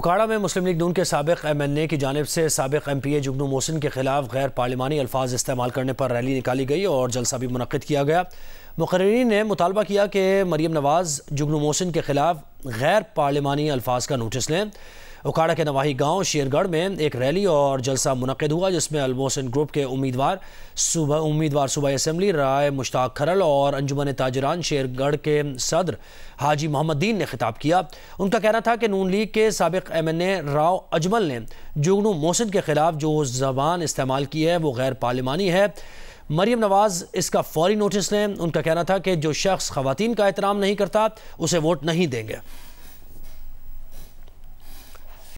उखाड़ा में मुस्लिम लीग नून के सबक एम एन ए की जानब से सबक एम पी ए जुगनू मोहसिन के खिलाफ गैर पार्लिमानी अल्फाज इस्तेमाल करने पर रैली निकाली गई और जलसा भी मनद किया गया मुकर्रीन ने मुतालबा किया कि मरीम नवाज़ जुगनू मोहसिन के खिलाफ गैर पार्लिमानी अल्फाज का नोटिस लें उखाड़ा के नवाही गांव शेरगढ़ में एक रैली और जलसा मुनद हुआ जिसमें अलमोसन ग्रुप के उम्मीदवार सुबह उम्मीदवार सूबाई असम्बली राय मुश्ताक खरल और अंजुमन ताजरान शेरगढ़ के सदर हाजी मोहम्मदीन ने खिताब किया उनका कहना था कि नून लीग के सबक M N A Rao Ajmal ने जुगनू मोहसिन के खिलाफ जो जबान इस्तेमाल की है वो गैर पार्लिमानी है मरीम नवाज़ इसका फौरी नोटिस लें उनका कहना था कि जो शख्स खुवान का एहतराम नहीं करता उसे वोट नहीं देंगे